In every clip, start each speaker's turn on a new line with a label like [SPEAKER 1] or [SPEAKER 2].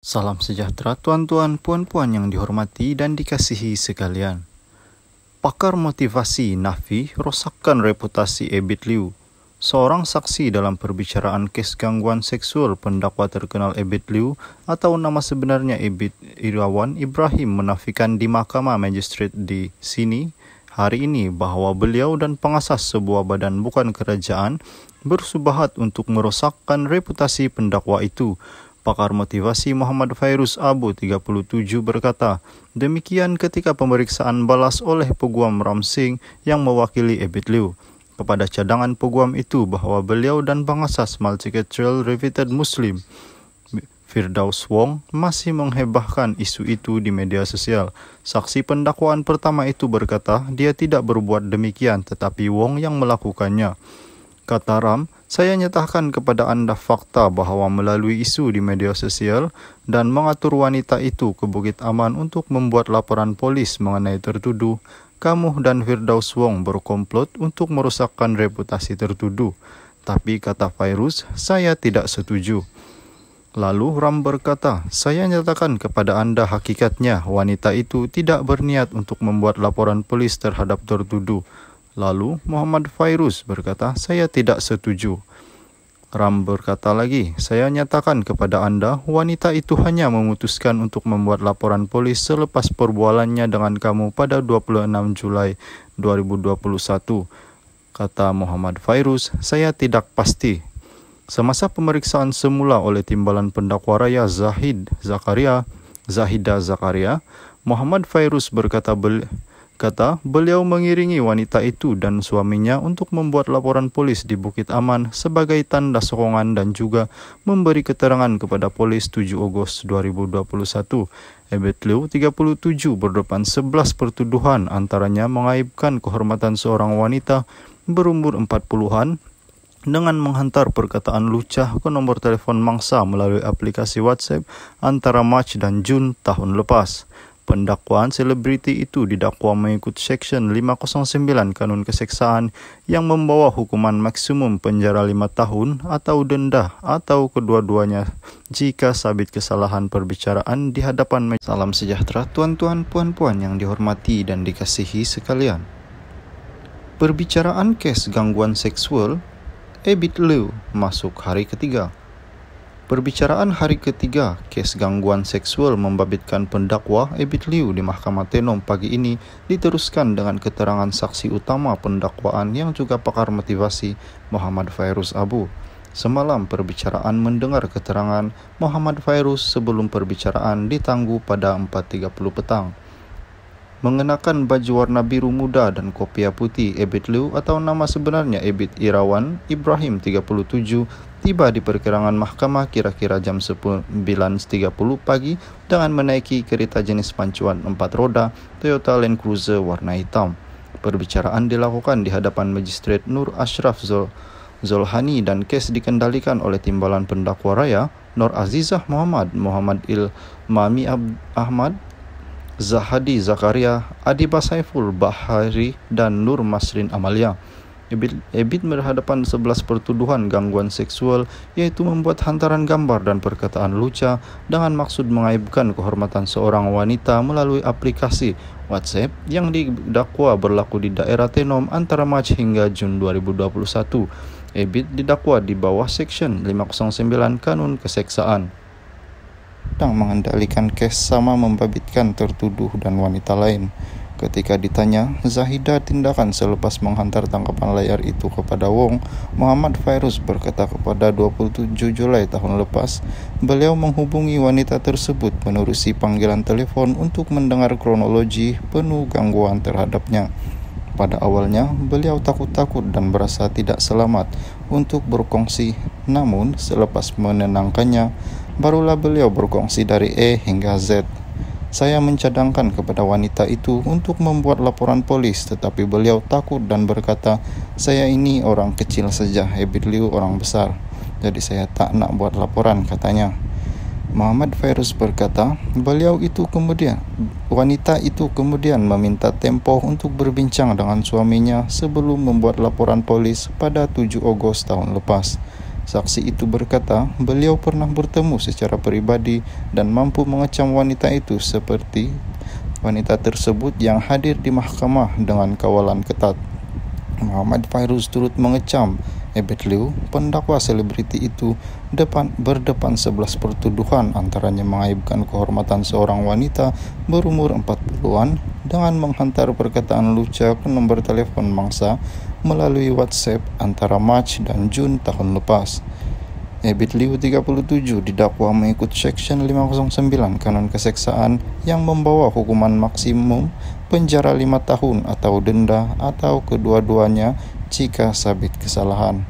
[SPEAKER 1] Salam sejahtera tuan-tuan, puan-puan yang dihormati dan dikasihi sekalian. Pakar motivasi Nafi rosakkan reputasi Ebit Liu, seorang saksi dalam perbicaraan kes gangguan seksual pendakwa terkenal Ebit Liu atau nama sebenarnya Ebit Irawan Ibrahim menafikan di Mahkamah Magistrate di sini hari ini bahwa beliau dan pengasas sebuah badan bukan kerajaan bersubahat untuk merosakkan reputasi pendakwa itu Pakar motivasi Muhammad Fairuz Abu 37 berkata, demikian ketika pemeriksaan balas oleh peguam Ramsing yang mewakili Ebit Liu kepada cadangan peguam itu bahwa beliau dan pengasas multicultural revited Muslim Firdaus Wong masih menghebahkan isu itu di media sosial. Saksi pendakwaan pertama itu berkata dia tidak berbuat demikian tetapi Wong yang melakukannya. Kata Ram, saya nyatakan kepada Anda fakta bahawa melalui isu di media sosial dan mengatur wanita itu ke Bukit Aman untuk membuat laporan polis mengenai tertuduh, kamu dan Firdaus Wong berkomplot untuk merusakkan reputasi tertuduh. Tapi kata Virus, saya tidak setuju. Lalu Ram berkata, "Saya nyatakan kepada Anda hakikatnya wanita itu tidak berniat untuk membuat laporan polis terhadap tertuduh. Lalu Muhammad Fairuz berkata, "Saya tidak setuju." Ram berkata lagi, "Saya nyatakan kepada Anda, wanita itu hanya memutuskan untuk membuat laporan polis selepas perbualannya dengan kamu pada 26 Julai 2021." Kata Muhammad Fairuz, "Saya tidak pasti." Semasa pemeriksaan semula oleh Timbalan Pendakwa Raya Zahid Zakaria, Zahida Zakaria, Muhammad Fairuz berkata beliau Kata, beliau mengiringi wanita itu dan suaminya untuk membuat laporan polis di Bukit Aman sebagai tanda sokongan dan juga memberi keterangan kepada polis 7 Agustus 2021. Ebet Liu, 37, berdepan 11 pertuduhan antaranya mengaibkan kehormatan seorang wanita berumur 40-an dengan menghantar perkataan lucah ke nomor telepon mangsa melalui aplikasi WhatsApp antara March dan Jun tahun lepas. Pendakwaan selebriti itu didakwa mengikut Section 509 Kanun Keseksaan yang membawa hukuman maksimum penjara 5 tahun atau denda atau kedua-duanya jika sabit kesalahan perbicaraan di hadapan Salam sejahtera tuan-tuan puan-puan yang dihormati dan dikasihi sekalian. Perbicaraan kes gangguan seksual Ebit Liu masuk hari ketiga. Perbicaraan hari ketiga, kes gangguan seksual membabitkan pendakwa Ebit Liu di Mahkamah Tenom pagi ini diteruskan dengan keterangan saksi utama pendakwaan yang juga pakar motivasi Muhammad Fairuz Abu. Semalam perbicaraan mendengar keterangan Muhammad Fairuz sebelum perbicaraan ditangguh pada 4.30 petang. mengenakan baju warna biru muda dan kopiah putih Ebit Liu atau nama sebenarnya Ebit Irawan Ibrahim 37 tiba di perkirangan mahkamah kira-kira jam 9.30 pagi dengan menaiki kereta jenis pancuan empat roda Toyota Land Cruiser warna hitam. Perbicaraan dilakukan di hadapan Magistrate Nur Ashraf Zul Zulhani dan kes dikendalikan oleh Timbalan Pendakwa Raya Nur Azizah Muhammad Muhammad Ilmami Ab- Ahmad Zahadi Zakaria, Adiba Saiful Bahari, dan Nur Masrin Amalia. Ebit berhadapan 11 pertuduhan gangguan seksual yaitu membuat hantaran gambar dan perkataan lucu dengan maksud mengaibkan kehormatan seorang wanita melalui aplikasi WhatsApp yang didakwa berlaku di daerah Tenom antara Mac hingga Jun 2021. Ebit didakwa di bawah Section 509 Kanun Keseksaan sedang mengendalikan kes sama membabitkan tertuduh dan wanita lain. Ketika ditanya, Zahida tindakan selepas menghantar tangkapan layar itu kepada Wong, Muhammad Virus berkata kepada 27 Julai tahun lepas, beliau menghubungi wanita tersebut menerusi panggilan telepon untuk mendengar kronologi penuh gangguan terhadapnya. Pada awalnya, beliau takut-takut dan berasa tidak selamat untuk berkongsi. Namun, selepas menenangkannya, Barulah beliau berkongsi dari E hingga Z. Saya mencadangkan kepada wanita itu untuk membuat laporan polis, tetapi beliau takut dan berkata, "Saya ini orang kecil saja, Habib Liu orang besar, jadi saya tak nak buat laporan," katanya. Muhammad Fairuz berkata, beliau itu kemudian wanita itu kemudian meminta tempo untuk berbincang dengan suaminya sebelum membuat laporan polis pada 7 Agos tahun lepas. Saksi itu berkata, beliau pernah bertemu secara pribadi dan mampu mengecam wanita itu seperti wanita tersebut yang hadir di mahkamah dengan kawalan ketat. Muhammad Fairuz turut mengecam Ebet eh, Liu, pendakwa selebriti itu, depan, berdepan sebelas pertuduhan antaranya mengaibkan kehormatan seorang wanita berumur 40-an dengan menghantar perkataan ke nomor telepon mangsa melalui WhatsApp antara Mac dan Jun tahun lepas. Ebit Liu 37 didakwa mengikut Section 509 Kanon Keseksaan yang membawa hukuman maksimum penjara 5 tahun atau denda atau kedua-duanya jika sabit kesalahan.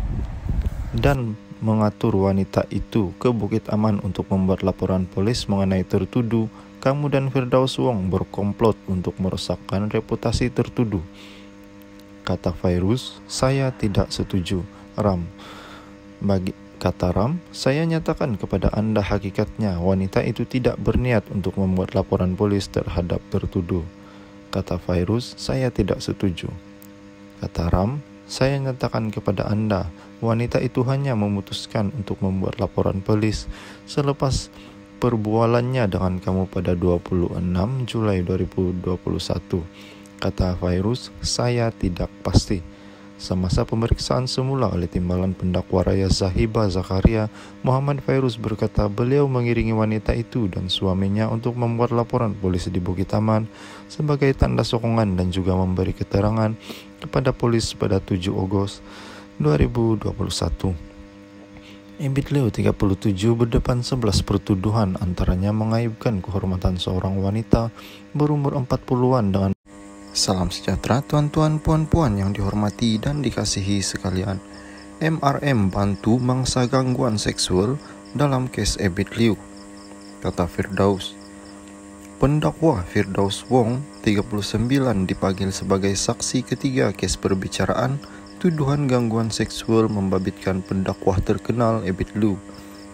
[SPEAKER 1] Dan mengatur wanita itu ke Bukit Aman untuk membuat laporan polis mengenai tertuduh, kamu dan Firdaus Wong berkomplot untuk merusakkan reputasi tertuduh kata virus, saya tidak setuju. Ram. Bagi kata Ram, saya nyatakan kepada Anda hakikatnya wanita itu tidak berniat untuk membuat laporan polis terhadap tertuduh. Kata virus, saya tidak setuju. Kata Ram, saya nyatakan kepada Anda, wanita itu hanya memutuskan untuk membuat laporan polis selepas perbualannya dengan kamu pada 26 Juli 2021 Kata Virus, saya tidak pasti. Semasa pemeriksaan semula oleh timbalan pendakwa raya Zahiba Zakaria, Muhammad Fairuz berkata beliau mengiringi wanita itu dan suaminya untuk membuat laporan polisi di Bukit Taman sebagai tanda sokongan dan juga memberi keterangan kepada polis pada 7 Agustus 2021. Ibit Leo 37 berdepan 11 pertuduhan antaranya mengaibkan kehormatan seorang wanita berumur 40-an dengan Salam sejahtera tuan-tuan puan-puan yang dihormati dan dikasihi sekalian. MRM bantu mangsa gangguan seksual dalam kes Ebit Liu. Kata Firdaus. Pendakwa Firdaus Wong, 39 dipanggil sebagai saksi ketiga kes perbicaraan tuduhan gangguan seksual membabitkan pendakwah terkenal Ebit Liu.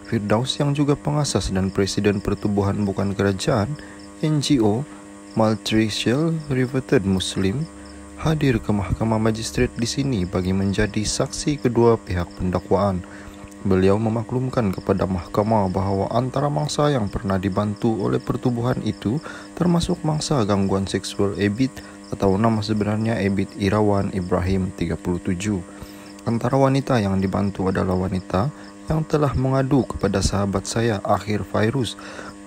[SPEAKER 1] Firdaus yang juga pengasas dan presiden pertubuhan bukan kerajaan, NGO, Maltresil, riveted Muslim, hadir ke Mahkamah Magistrat di sini bagi menjadi saksi kedua pihak pendakwaan. Beliau memaklumkan kepada mahkamah bahawa antara mangsa yang pernah dibantu oleh pertubuhan itu termasuk mangsa gangguan seksual Ebit atau nama sebenarnya Ebit Irawan Ibrahim 37. Antara wanita yang dibantu adalah wanita yang telah mengadu kepada sahabat saya Akhir virus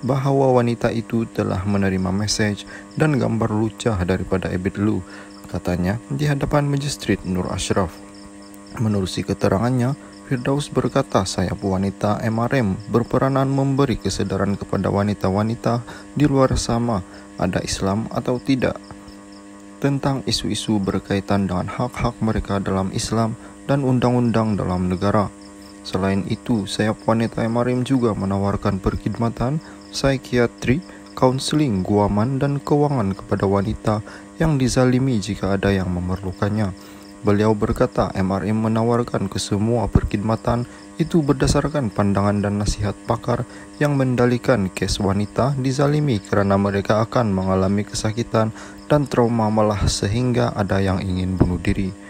[SPEAKER 1] bahwa wanita itu telah menerima message dan gambar lucah daripada Ebit Lu, katanya di hadapan Magistrate Nur Ashraf. Menurut keterangannya, Firdaus berkata sayap wanita MRM berperanan memberi kesedaran kepada wanita-wanita di luar sama ada Islam atau tidak tentang isu-isu berkaitan dengan hak-hak mereka dalam Islam dan undang-undang dalam negara. Selain itu, sayap wanita MRM juga menawarkan perkhidmatan psikiatri, counseling, guaman, dan keuangan kepada wanita yang dizalimi jika ada yang memerlukannya. Beliau berkata, MRM menawarkan ke semua perkhidmatan itu berdasarkan pandangan dan nasihat pakar yang mendalikan kes wanita dizalimi karena mereka akan mengalami kesakitan dan trauma malah sehingga ada yang ingin bunuh diri.